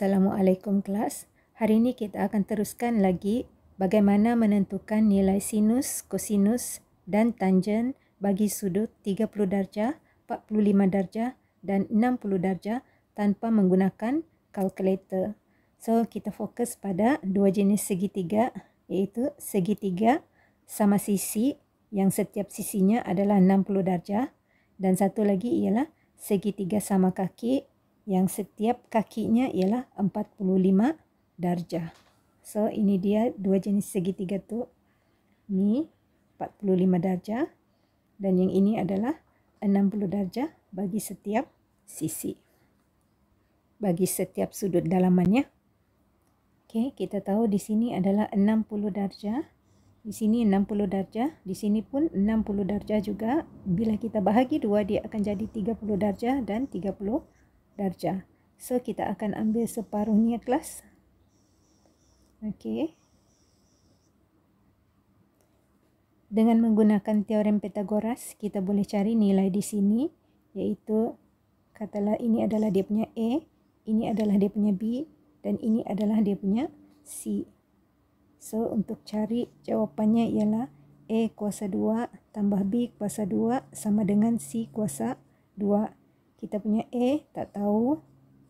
Assalamualaikum kelas. Hari ini kita akan teruskan lagi bagaimana menentukan nilai sinus, kosinus dan tanjen bagi sudut 30 darjah, 45 darjah dan 60 darjah tanpa menggunakan kalkulator. So kita fokus pada dua jenis segitiga iaitu segitiga sama sisi yang setiap sisinya adalah 60 darjah dan satu lagi ialah segitiga sama kaki yang setiap kakinya ialah 45 darjah. So ini dia dua jenis segitiga tu. Ni 45 darjah dan yang ini adalah 60 darjah bagi setiap sisi. Bagi setiap sudut dalamannya. Okey, kita tahu di sini adalah 60 darjah. Di sini 60 darjah, di sini pun 60 darjah juga. Bila kita bahagi dua dia akan jadi 30 darjah dan 30 darjah darjah. So kita akan ambil separuhnya kelas. Okey. Dengan menggunakan teorem Pythagoras, kita boleh cari nilai di sini iaitu katalah ini adalah dia punya A, ini adalah dia punya B dan ini adalah dia punya C. So untuk cari jawapannya ialah A kuasa 2 tambah B kuasa 2 sama dengan C kuasa 2 kita punya A tak tahu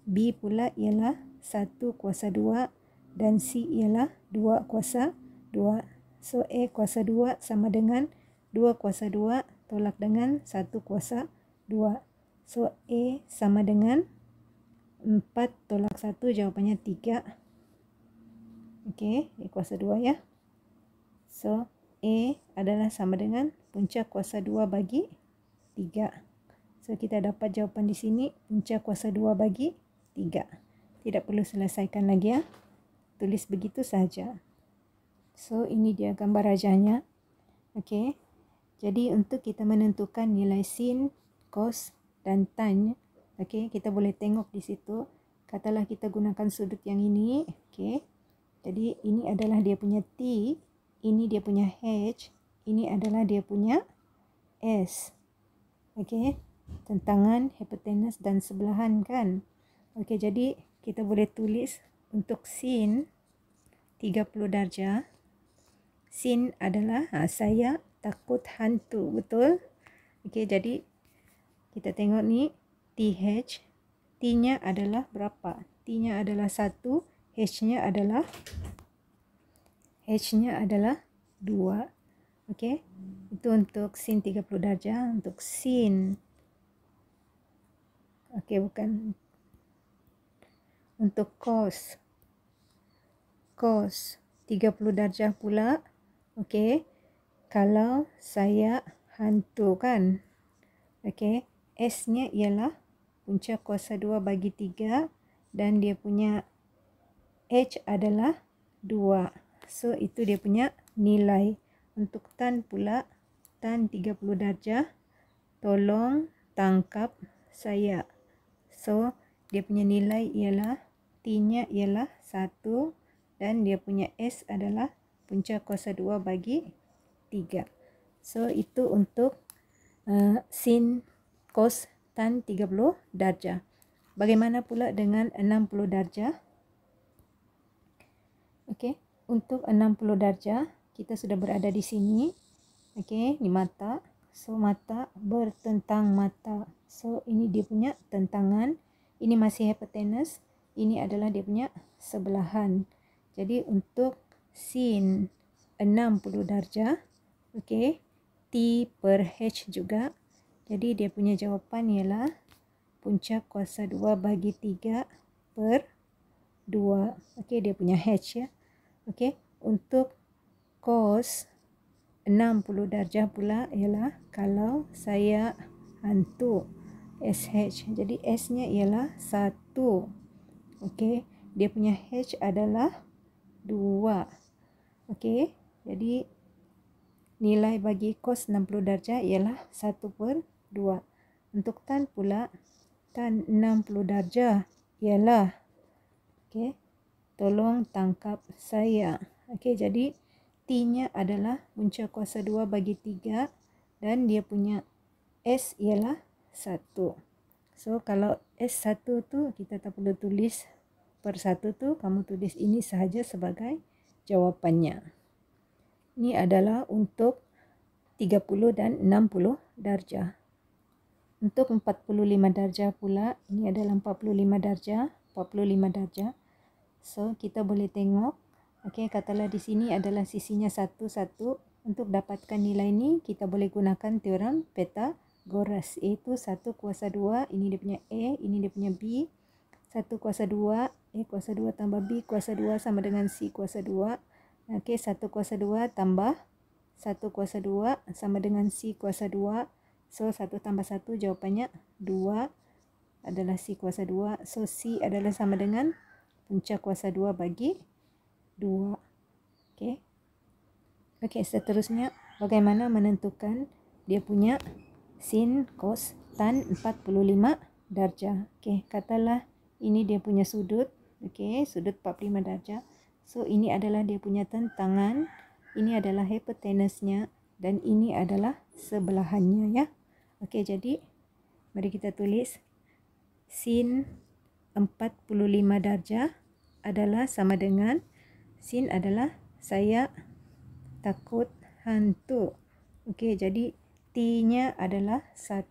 B pula ialah 1 kuasa 2 dan C ialah 2 kuasa 2 so A kuasa 2 sama dengan 2 kuasa 2 tolak dengan 1 kuasa 2 so A sama dengan 4 tolak 1 jawapannya 3 Okey, A kuasa 2 ya. So, A adalah sama dengan puncak kuasa 2 bagi 3. So kita dapat jawapan di sini punca kuasa 2 bagi 3. Tidak perlu selesaikan lagi ya. Tulis begitu saja. So ini dia gambar rajanya. Okey. Jadi untuk kita menentukan nilai sin, cos dan tan, okey, kita boleh tengok di situ. Katalah kita gunakan sudut yang ini, okey. Jadi ini adalah dia punya T, ini dia punya H, ini adalah dia punya S. Okey tentangan hypotenuse dan sebelahan kan. Okey jadi kita boleh tulis untuk sin 30 darjah. Sin adalah ha, saya takut hantu betul. Okey jadi kita tengok ni TH. T-nya adalah berapa? T-nya adalah 1. H-nya adalah H-nya adalah 2. Okey. Itu untuk sin 30 darjah. Untuk sin Okey, bukan untuk kos Cos 30 darjah pula. Okey. Kalau saya hantu kan. Okey, S-nya ialah punca kuasa 2 bagi 3 dan dia punya H adalah 2. So itu dia punya nilai. Untuk tan pula tan 30 darjah tolong tangkap saya. So, dia punya nilai ialah T-nya ialah 1 dan dia punya S adalah punca kuasa 2 bagi 3. So, itu untuk uh, sin cos tan 30 darjah. Bagaimana pula dengan 60 darjah? Okey, untuk 60 darjah, kita sudah berada di sini. Okey, ni mata. So, mata bertentang mata. So ini dia punya tentangan. Ini masih hypotenuse. Ini adalah dia punya sebelahan. Jadi untuk sin 60 darjah. Okay. T per H juga. Jadi dia punya jawapan ialah puncak kuasa 2 bagi 3 per 2. Okay. Dia punya H ya. Okay. Untuk cos 60 darjah pula ialah kalau saya hantu. SH. Jadi S-nya ialah 1. Okey, dia punya H adalah 2. Okey, jadi nilai bagi kos 60 darjah ialah 1 per 2. Untuk tan pula, tan 60 darjah ialah, okey, tolong tangkap saya. Okey, jadi T-nya adalah punca kuasa 2 bagi 3 dan dia punya S ialah satu. So kalau s satu tu kita tak perlu tulis per satu tu kamu tulis ini sahaja sebagai jawapannya. Ini adalah untuk 30 dan 60 darjah. Untuk 45 darjah pula ini adalah 45 darjah, 45 darjah. So kita boleh tengok. Okey katalah di sini adalah sisinya 1 1. Untuk dapatkan nilai ini kita boleh gunakan teorem Pythagoras. Goras A tu 1 kuasa 2 Ini dia punya A Ini dia punya B 1 kuasa 2 A kuasa 2 tambah B kuasa 2 sama dengan C kuasa 2 Ok 1 kuasa 2 tambah 1 kuasa 2 sama dengan C kuasa 2 So 1 tambah 1 jawapannya 2 adalah C kuasa 2 So C adalah sama dengan punca kuasa 2 bagi 2 Ok Ok seterusnya bagaimana menentukan dia punya sin cos tan 45 darjah. Okey, katalah ini dia punya sudut. Okey, sudut 45 darjah. So ini adalah dia punya tentangan, ini adalah hypotenuse dan ini adalah sebelahannya ya. Okey, jadi mari kita tulis sin 45 darjah adalah sama dengan sin adalah saya takut hantu. Okey, jadi T-nya adalah 1.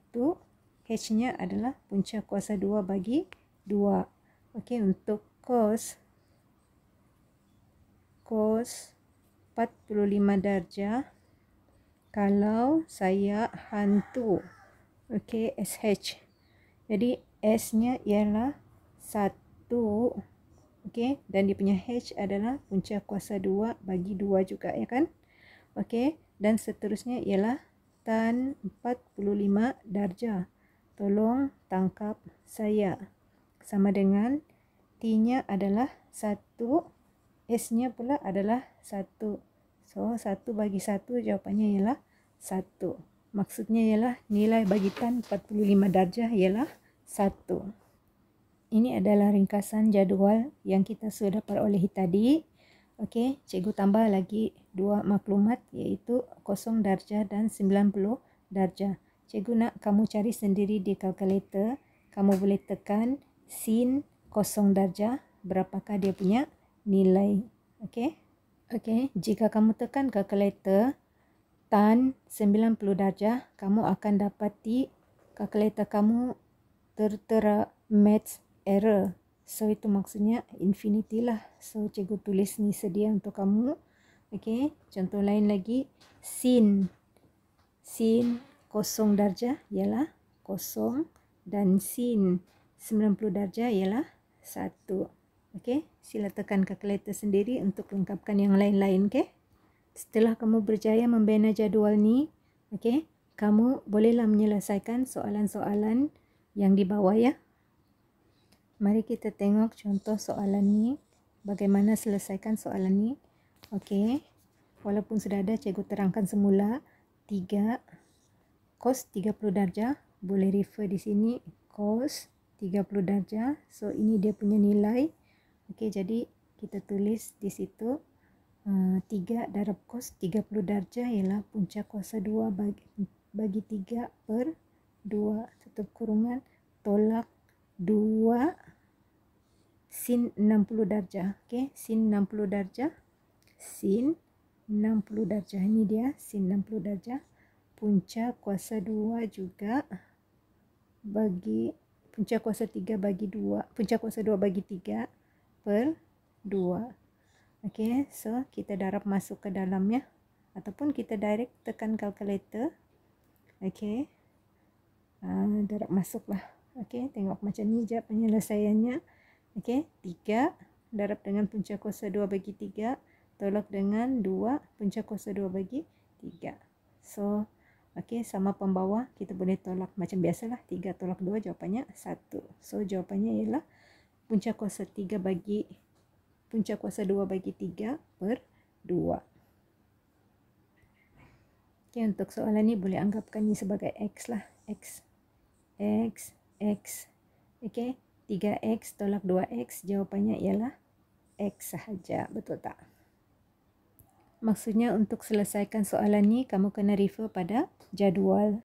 H-nya adalah punca kuasa 2 bagi 2. Okey, untuk cos. Cos 45 darjah. Kalau saya hantu. Okey, SH. Jadi, S-nya ialah 1. Okey, dan dia punya H adalah punca kuasa 2 bagi 2 juga, ya kan? Okey, dan seterusnya ialah Selatan 45 darjah. Tolong tangkap saya. Sama dengan T-nya adalah 1. S-nya pula adalah 1. So, 1 bagi 1 jawapannya ialah 1. Maksudnya ialah nilai bagi tan 45 darjah ialah 1. Ini adalah ringkasan jadual yang kita sudah perolehi tadi. Okey, cikgu tambah lagi dua maklumat iaitu 0 darjah dan 90 darjah. Cikgu nak kamu cari sendiri di kalkulator, kamu boleh tekan sin 0 darjah berapakah dia punya nilai. Okey. Okey, jika kamu tekan kalkulator tan 90 darjah, kamu akan dapati kalkulator kamu tertera math error. So itu maksudnya infinity lah. So cikgu tulis ni sedia untuk kamu. Okey, contoh lain lagi sin sin kosong darjah ialah kosong dan sin 90 darjah ialah 1. Okey, sila tekan kalkulator sendiri untuk lengkapkan yang lain-lain, okey. Setelah kamu berjaya membina jadual ni, okey, kamu bolehlah menyelesaikan soalan-soalan yang di bawah ya. Mari kita tengok contoh soalan ni, bagaimana selesaikan soalan ni. Okey. Walaupun sudah ada cikgu terangkan semula 3 cos 30 darjah boleh refer di sini cos 30 darjah. So ini dia punya nilai. Okey, jadi kita tulis di situ uh, eh, 3 darab cos 30 darjah ialah punca kuasa 2 bagi bagi 3 per 2 tutup kurungan tolak 2 sin 60 darjah. Okey, sin 60 darjah sin 60 darjah. Ini dia sin 60 darjah. Punca kuasa 2 juga bagi punca kuasa 3 bagi 2. Punca kuasa 2 bagi 3 per 2. Okey, so kita darab masuk ke dalamnya. Ataupun kita direct tekan calculator. Okey. Uh, ah, darab masuk lah Okey, tengok macam ni je penyelesaiannya. Okey, 3 darab dengan punca kuasa 2 bagi 3 tolak dengan 2 punca kuasa 2 bagi 3 so ok sama pembawah kita boleh tolak macam biasalah 3 tolak 2 jawapannya 1 so jawapannya ialah punca kuasa 3 bagi punca kuasa 2 bagi 3 per 2 ok untuk soalan ni boleh anggapkan ni sebagai x lah x x x ok 3x tolak 2x jawapannya ialah x sahaja betul tak Maksudnya untuk selesaikan soalan ni kamu kena refer pada jadual.